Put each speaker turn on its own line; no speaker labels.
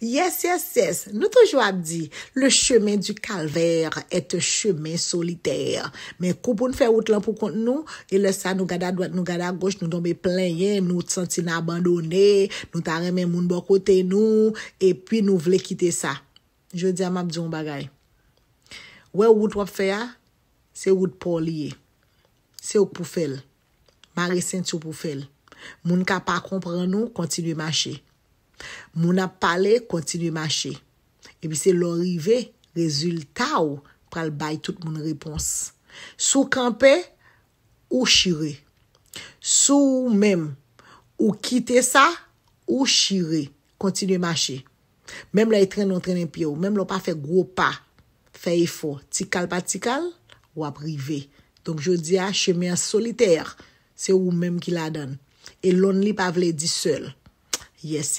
Yes, yes, yes, nou toujou ap di, le chemen du kalver ete chemen soliter. Men koupoun fè wout lan pou kont nou, e le sa nou gada dwat, nou gada goch, nou dombe plen yen, nou t'santi nan abandonne, nou taremen moun bò kote nou, e pi nou vle kite sa. Je di a map di yon bagay. Wè wout wop fè a, se wout pou liye. Se wout pou fèl. Mare senti wout pou fèl. Moun ka pa kompran nou, kontinuye mache. Moun ap pale, kontinuye mache. Ebi se lorive, rezulta ou, pral bay tout moun repons. Sou kampe, ou shire. Sou ou mem, ou kite sa, ou shire. Kontinuye mache. Mem la e tren non tren en pi ou. Mem la ou pa fe gro pa. Fe e fo. Tikal pa tikal, ou aprive. Donk jodi a, cheme a soliter. Se ou mem ki la dan. E lon li pa vle di sel. Yes, yes.